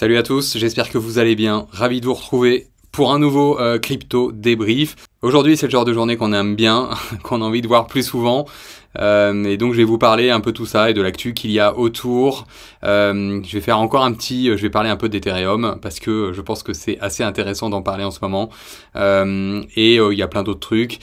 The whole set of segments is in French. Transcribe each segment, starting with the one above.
Salut à tous, j'espère que vous allez bien. Ravi de vous retrouver pour un nouveau euh, crypto débrief. Aujourd'hui, c'est le genre de journée qu'on aime bien, qu'on a envie de voir plus souvent. Euh, et donc, je vais vous parler un peu tout ça et de l'actu qu'il y a autour. Euh, je vais faire encore un petit, je vais parler un peu d'Ethereum parce que je pense que c'est assez intéressant d'en parler en ce moment. Euh, et il y a plein d'autres trucs.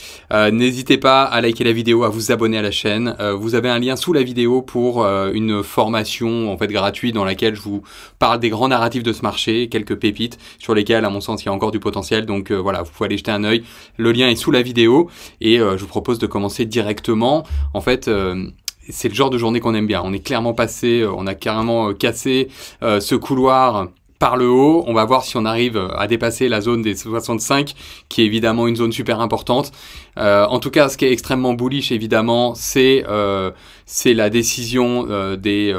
N'hésitez pas à liker la vidéo, à vous abonner à la chaîne. vous avez un lien sous la vidéo pour une formation en fait gratuite dans laquelle je vous parle des grands narratifs de ce marché, quelques pépites sur lesquelles, à mon sens, il y a encore du potentiel. Donc voilà, vous pouvez aller jeter un œil. Le lien est sous la vidéo et euh, je vous propose de commencer directement. En fait, euh, c'est le genre de journée qu'on aime bien. On est clairement passé, euh, on a carrément cassé ce couloir par le haut. On va voir si on arrive à dépasser la zone des 65, qui est évidemment une zone super importante. en tout cas, ce qui est extrêmement bullish, évidemment, c'est la décision des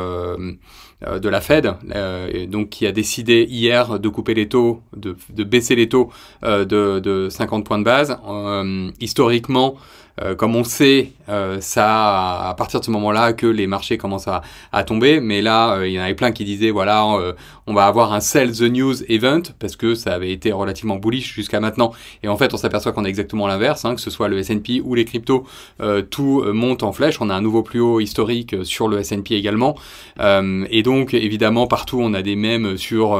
euh, de la Fed, euh, donc qui a décidé hier de couper les taux, de, baisser les taux euh, de, de, 50 points de base. historiquement, euh, comme on sait, euh, ça à partir de ce moment-là que les marchés commencent à, tomber. Mais là, euh, il y en avait plein qui disaient voilà, on va avoir un sell the news event parce que ça avait été relativement bullish jusqu'à maintenant. Et en fait, on s'aperçoit qu'on a exactement l'inverse, hein, que ce soit le S&P ou les cryptos, tout monte en flèche. On a un nouveau plus haut historique sur le S&P également. et donc, évidemment, partout on a des mêmes sur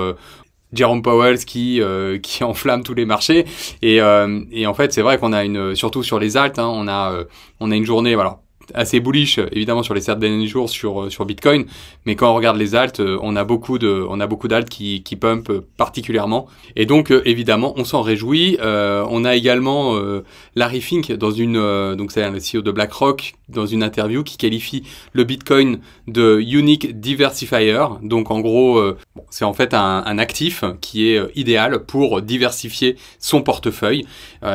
Jerome Powell qui, euh, qui enflamme tous les marchés. Et, euh, et en fait, c'est vrai qu'on a une, surtout sur les altes, hein, on, a, euh, on a une journée, voilà, assez bullish évidemment sur les certes derniers jours sur euh, sur Bitcoin, mais quand on regarde les alt euh, on a beaucoup de on a beaucoup d'alt qui qui pump euh, particulièrement et donc évidemment on s'en réjouit. on a également la Larry Fink dans une donc c'est le CEO de BlackRock dans une interview qui qualifie le Bitcoin de unique diversifier. Donc en gros c'est en fait un, actif qui est idéal pour diversifier son portefeuille.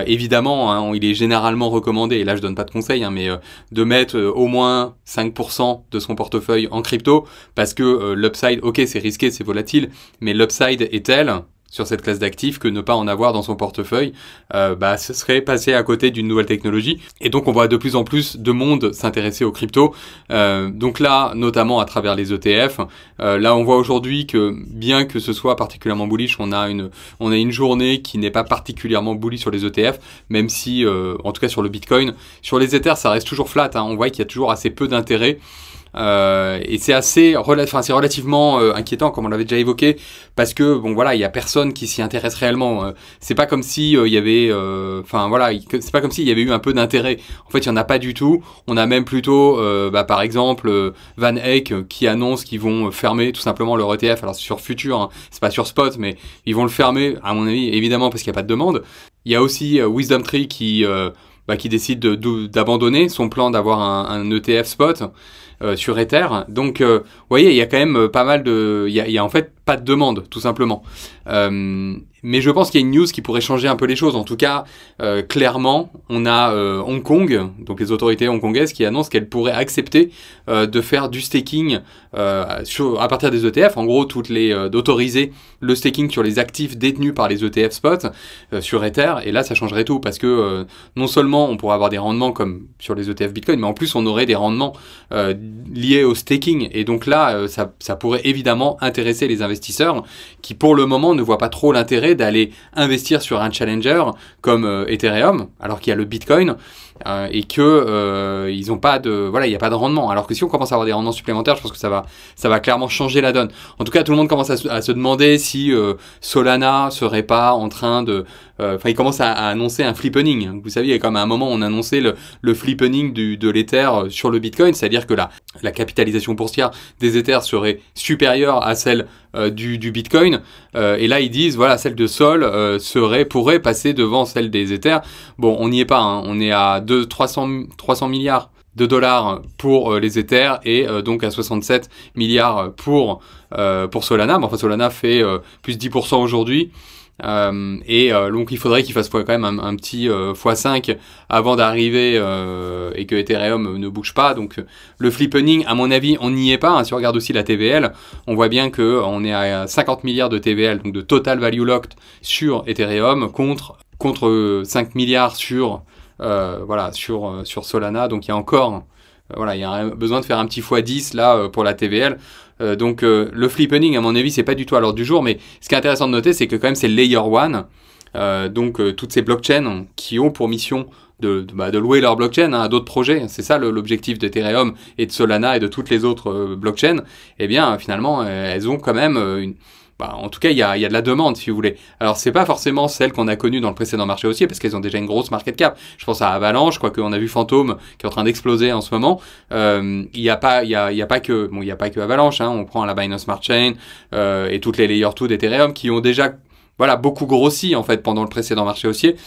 évidemment hein, il est généralement recommandé et là je donne pas de conseils hein, mais de mettre euh, au moins 5% de son portefeuille en crypto parce que euh, l'upside, ok, c'est risqué, c'est volatile, mais l'upside est tel sur cette classe d'actifs que ne pas en avoir dans son portefeuille, euh, bah, ce serait passer à côté d'une nouvelle technologie. Et donc on voit de plus en plus de monde s'intéresser aux crypto euh, donc là, notamment à travers les ETF. Euh, là, on voit aujourd'hui que bien que ce soit particulièrement bullish, on a une on a une journée qui n'est pas particulièrement bullish sur les ETF, même si en tout cas sur le Bitcoin, sur les Ethers, ça reste toujours flat. Hein. On voit qu'il y a toujours assez peu d'intérêt. Euh, et c'est assez, enfin c'est relativement euh, inquiétant, comme on l'avait déjà évoqué, parce que bon voilà, il y a personne qui s'y intéresse réellement. Ce euh, c'est pas comme si il y avait, enfin voilà, c'est pas comme s'il y avait eu un peu d'intérêt. En fait, il y en a pas du tout. On a même plutôt, bah, par exemple, Van Eyck qui annonce qu'ils vont fermer tout simplement leur ETF. Alors c'est sur futur, hein. c'est pas sur spot, mais ils vont le fermer à mon avis, évidemment parce qu'il n'y a pas de demande. Il y a aussi Wisdom Tree qui bah, qui décide d'abandonner son plan d'avoir un, un ETF spot. Euh, sur Ether. Donc, euh, vous voyez, il y a quand même euh, pas mal de, il y a, en fait pas de demande, tout simplement. mais je pense qu'il y a une news qui pourrait changer un peu les choses. En tout cas, clairement, on a Hong Kong, donc les autorités hongkongaises, qui annoncent qu'elles pourraient accepter de faire du staking à partir des ETF. En gros, toutes les d'autoriser le staking sur les actifs détenus par les ETF spot sur Ether. Et là, ça changerait tout parce que non seulement on pourrait avoir des rendements comme sur les ETF Bitcoin, mais en plus on aurait des rendements lié au staking. Et donc là, euh, ça, ça, pourrait évidemment intéresser les investisseurs qui, pour le moment, ne voient pas trop l'intérêt d'aller investir sur un challenger comme euh, Ethereum, alors qu'il y a le Bitcoin. Euh, et que euh, ils ont pas de voilà il n'y a pas de rendement alors que si on commence à avoir des rendements supplémentaires je pense que ça va ça va clairement changer la donne en tout cas tout le monde commence à, se, demander si Solana euh, Solana serait pas en train de enfin il commence à, annoncer un flippening vous savez il y a quand à un moment on annonçait le, le flippening du, de l'Ether sur le Bitcoin c'est à dire que la, la capitalisation boursière des Ethers serait supérieure à celle du, du, Bitcoin et là ils disent voilà celle de Sol serait pourrait passer devant celle des Ethers bon on n'y est pas hein. on est à 300, 300 milliards de dollars pour euh, les Ethers et euh, donc à 67 milliards pour, euh, pour Solana. Mais enfin, Solana fait plus 10% aujourd'hui. et donc il faudrait qu'il fasse quand même un, petit x5 avant d'arriver et que Ethereum ne bouge pas. Donc le flippening, à mon avis, on n'y est pas. Hein. Si on regarde aussi la TVL, on voit bien qu'on est à 50 milliards de TVL, donc de total value locked sur Ethereum contre contre 5 milliards sur euh, voilà, sur, euh, sur Solana. Donc il y a encore euh, voilà, il y a besoin de faire un petit x10 là pour la TVL. donc le flipping à mon avis, c'est pas du tout à l'ordre du jour, mais ce qui est intéressant de noter, c'est que quand même c'est layer one donc toutes ces blockchains qui ont pour mission de, bah, louer leur blockchain hein, à d'autres projets, c'est ça l'objectif d'Ethereum et de Solana et de toutes les autres blockchains, eh bien finalement elles ont quand même une, bah, en tout cas, il y a, de la demande, si vous voulez. Alors, c'est pas forcément celle qu'on a connue dans le précédent marché haussier, parce qu'elles ont déjà une grosse market cap. Je pense à Avalanche, quoique on a vu Fantôme qui est en train d'exploser en ce moment. Euh, il n'y a pas, il y a, pas que, bon, il y a pas que Avalanche. Hein. on prend la Binance Smart Chain euh, et toutes les Layer 2 d'Ethereum qui ont déjà, voilà, beaucoup grossi en fait pendant le précédent marché haussier.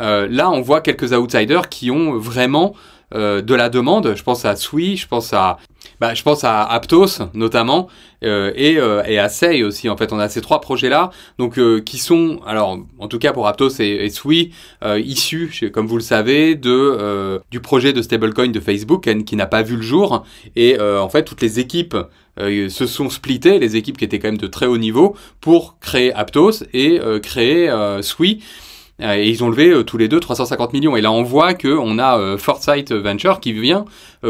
Euh, là, on voit quelques outsiders qui ont vraiment euh, de la demande. Je pense à Sui, je pense à, bah, je pense à Aptos notamment euh, et, euh, et, à Sei aussi. En fait, on a ces trois projets-là, donc qui sont, alors en tout cas pour Aptos et, et Sui, issus, comme vous le savez, de du projet de stablecoin de Facebook qui n'a pas vu le jour. Et en fait, toutes les équipes se sont splittées, les équipes qui étaient quand même de très haut niveau, pour créer Aptos et créer Sui. Euh, et ils ont levé euh, tous les deux 350 millions. Et là, on voit qu'on a euh, Foresight Venture qui vient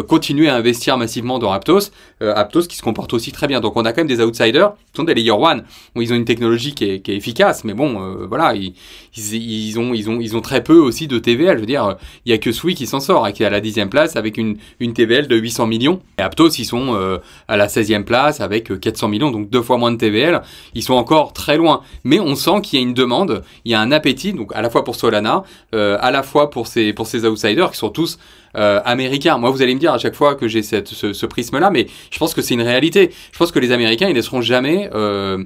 continuer à investir massivement dans Aptos. Aptos qui se comporte aussi très bien. Donc, on a quand même des outsiders qui sont des layer one, où ils ont une technologie qui est, efficace. Mais bon, voilà, ils, ont, ils, ont, ils ont très peu aussi de TVL. Je veux dire, il n'y a que Sui qui s'en sort et hein, qui est à la 10 place avec une, une TVL de 800 millions. Et Aptos, ils sont à la 16e place avec 400 millions, donc deux fois moins de TVL. Ils sont encore très loin. Mais on sent qu'il y a une demande, il y a un appétit. Donc, à la fois pour Solana, euh, à la fois pour ces, pour ces outsiders qui sont tous euh, américains. Moi, vous allez me dire à chaque fois que j'ai ce, ce prisme-là, mais je pense que c'est une réalité. Je pense que les Américains, ils ne seront jamais... Euh,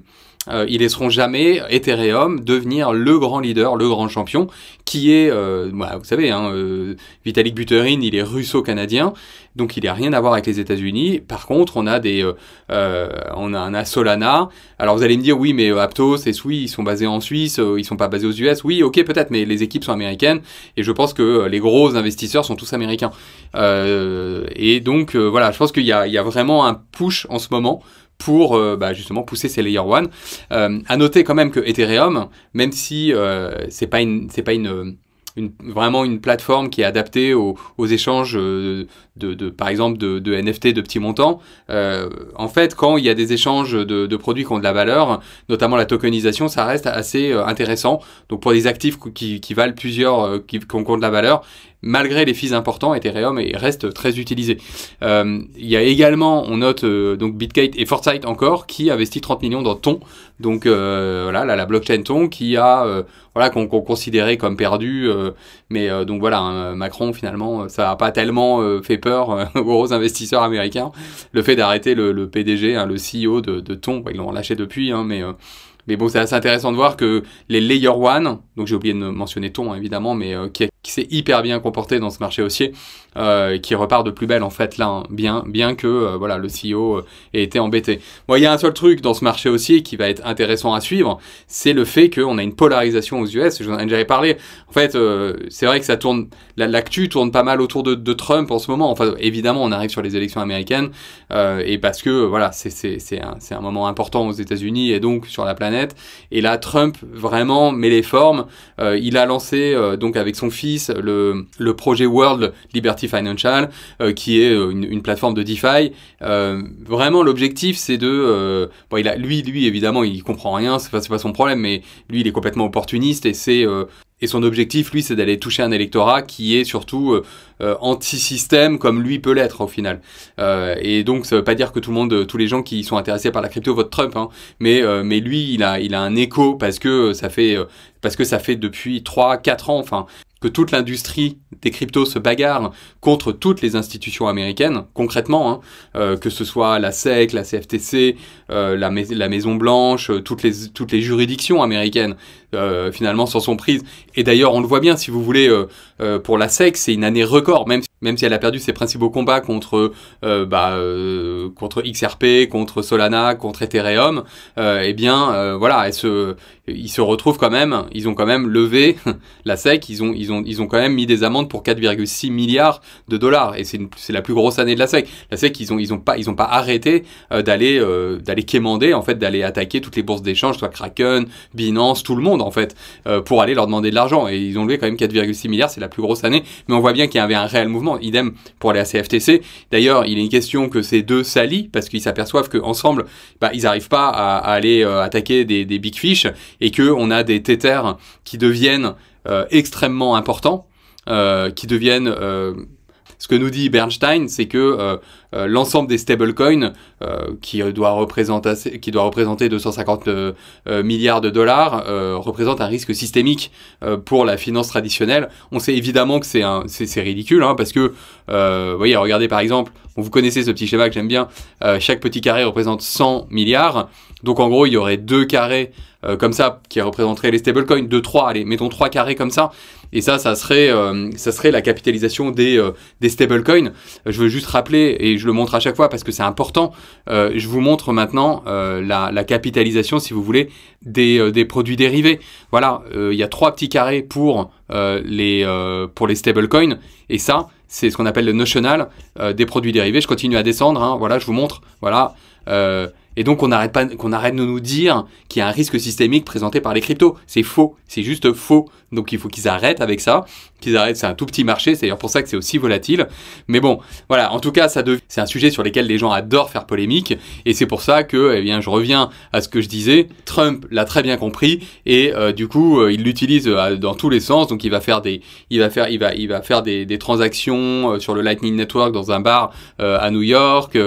euh, ils laisseront jamais Ethereum devenir le grand leader, le grand champion, qui est, euh, bah, vous savez, hein, euh, Vitalik Buterin, il est russo-canadien, donc il n'a rien à voir avec les États-Unis. Par contre, on a des, euh, on a un Solana. Alors vous allez me dire, oui, mais Aptos et Sui, ils sont basés en Suisse, ils sont pas basés aux US. Oui, ok, peut-être, mais les équipes sont américaines et je pense que les gros investisseurs sont tous américains. et donc voilà, je pense qu'il y, y a vraiment un push en ce moment pour euh, bah, justement pousser ces layer one. Euh, à noter quand même que Ethereum, même si euh, c'est pas une, c'est pas une une, vraiment une plateforme qui est adaptée aux, aux échanges euh, de, de, par exemple de, de, NFT de petits montants. Euh, en fait, quand il y a des échanges de, de, produits qui ont de la valeur, notamment la tokenisation, ça reste assez euh, intéressant. Donc pour des actifs qui, qui valent plusieurs, euh, qui, qui ont de la valeur, malgré les fees importants, Ethereum reste très utilisé. Euh, il y a également, on note donc Bitgate et Foresight encore, qui investit 30 millions dans Ton. Donc euh, voilà, la blockchain Ton qui a, voilà qu'on considérait comme perdu. Euh, mais euh, donc voilà, hein, Macron finalement, euh, ça n'a pas tellement fait peur aux investisseurs américains. Le fait d'arrêter le, PDG, le hein, CEO de, de ils l'ont lâché depuis, hein, mais mais bon, c'est assez intéressant de voir que les Layer One, donc j'ai oublié de mentionner Ton évidemment, mais qui s'est hyper bien comporté dans ce marché haussier, euh, qui repart de plus belle en fait là, hein. bien, bien que euh, voilà le CEO euh, ait été embêté. Moi, il y a un seul truc dans ce marché haussier qui va être intéressant à suivre, c'est le fait qu'on a une polarisation aux US. J'en ai déjà parlé. En fait, euh, c'est vrai que ça tourne, l'actu tourne pas mal autour de, Trump en ce moment. Enfin, évidemment, on arrive sur les élections américaines euh, et parce que voilà, c'est un, un moment important aux États-Unis et donc sur la planète. Et là, Trump vraiment met les formes. il a lancé donc avec son fils le, le projet World Liberty Financial, euh, qui est euh, une, plateforme de DeFi. Euh, vraiment, l'objectif, c'est de... il a, lui, lui, évidemment, il comprend rien, c'est pas, pas son problème, mais lui, il est complètement opportuniste et c'est... et son objectif, lui, c'est d'aller toucher un électorat qui est surtout anti-système comme lui peut l'être au final. et donc ça veut pas dire que tout le monde, tous les gens qui sont intéressés par la crypto votent Trump, hein. mais mais lui il a il a un écho parce que ça fait parce que ça fait depuis 3 4 ans enfin que toute l'industrie des cryptos se bagarre contre toutes les institutions américaines, concrètement, hein, euh, que ce soit la SEC, la CFTC, euh, la, Maison Blanche, euh, toutes, les, juridictions américaines, finalement, s'en sont prises. Et d'ailleurs, on le voit bien, si vous voulez, pour la SEC, c'est une année record, même même si elle a perdu ses principaux combats contre, euh, bah, euh, contre XRP, contre Solana, contre Ethereum, euh, eh bien, voilà, ils se retrouvent quand même, ils ont quand même levé la SEC, ils ont, ils ont, ils ont quand même mis des amendes pour 4,6 milliards de dollars, et c'est, la plus grosse année de la SEC. La SEC, ils ont, ils ont pas, pas arrêté d'aller, d'aller quémander, en fait, d'aller attaquer toutes les bourses d'échange, soit Kraken, Binance, tout le monde, en fait, pour aller leur demander de l'argent, et ils ont levé quand même 4,6 milliards, c'est la plus grosse année, mais on voit bien qu'il y avait un réel mouvement. Idem pour la CFTC. D'ailleurs, il est une question que ces deux s'allient parce qu'ils s'aperçoivent qu'ensemble, bah, ils n'arrivent pas à, aller euh, attaquer des, big fish et qu'on a des tétères qui deviennent euh, extrêmement importants, euh, qui deviennent ce que nous dit Bernstein, c'est que euh, euh, l'ensemble des stablecoins, euh, qui, doit représenter, 250 milliards de dollars, représente un risque systémique pour la finance traditionnelle. On sait évidemment que c'est, ridicule, hein, parce que, vous voyez, regardez par exemple, vous connaissez ce petit schéma que j'aime bien, chaque petit carré représente 100 milliards. Donc en gros, il y aurait deux carrés euh, comme ça qui représenteraient les stablecoins, deux, trois, allez, mettons trois carrés comme ça. Et ça, ça serait, euh, ça serait la capitalisation des, euh, des stablecoins. Je veux juste rappeler, et je le montre à chaque fois parce que c'est important, je vous montre maintenant la, capitalisation, si vous voulez, des, produits dérivés. Voilà, il y a trois petits carrés pour, les, pour les stablecoins. Et ça, c'est ce qu'on appelle le notional des produits dérivés. Je continue à descendre, hein. voilà, je vous montre, voilà. Et donc, on n'arrête pas, qu'on arrête de nous dire qu'il y a un risque systémique présenté par les cryptos. C'est faux. C'est juste faux. Donc, il faut qu'ils arrêtent avec ça. Qu'ils arrêtent. C'est un tout petit marché. C'est d'ailleurs pour ça que c'est aussi volatile. Mais bon, voilà. En tout cas, ça c'est un sujet sur lequel les gens adorent faire polémique. Et c'est pour ça que, eh bien, je reviens à ce que je disais. Trump l'a très bien compris. Et euh, du coup, euh, il l'utilise euh, dans tous les sens. Donc, il va faire des, il va faire, il va, il va faire des transactions sur le Lightning Network dans un bar à New York.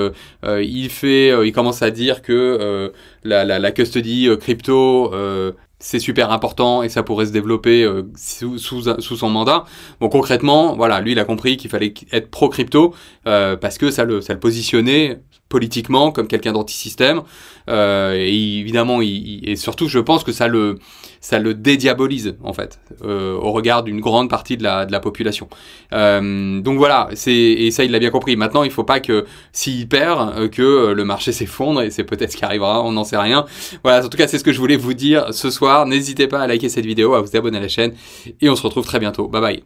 il fait, il commence à dire que euh, la, la, la, custody euh, crypto euh, c'est super important et ça pourrait se développer sous, son mandat. Bon, concrètement, voilà, lui, il a compris qu'il fallait être pro crypto parce que ça le, ça le positionnait politiquement comme quelqu'un d'antisystème euh, et évidemment, et surtout, je pense que ça le, ça le dédiabolise, en fait, euh, au regard d'une grande partie de la, de la population. Euh, donc voilà, et ça, il l'a bien compris. Maintenant, il faut pas que, s'il perd, que le marché s'effondre, et c'est peut-être ce qui arrivera, on n'en sait rien. Voilà, en tout cas, c'est ce que je voulais vous dire ce soir. N'hésitez pas à liker cette vidéo, à vous abonner à la chaîne, et on se retrouve très bientôt. Bye bye.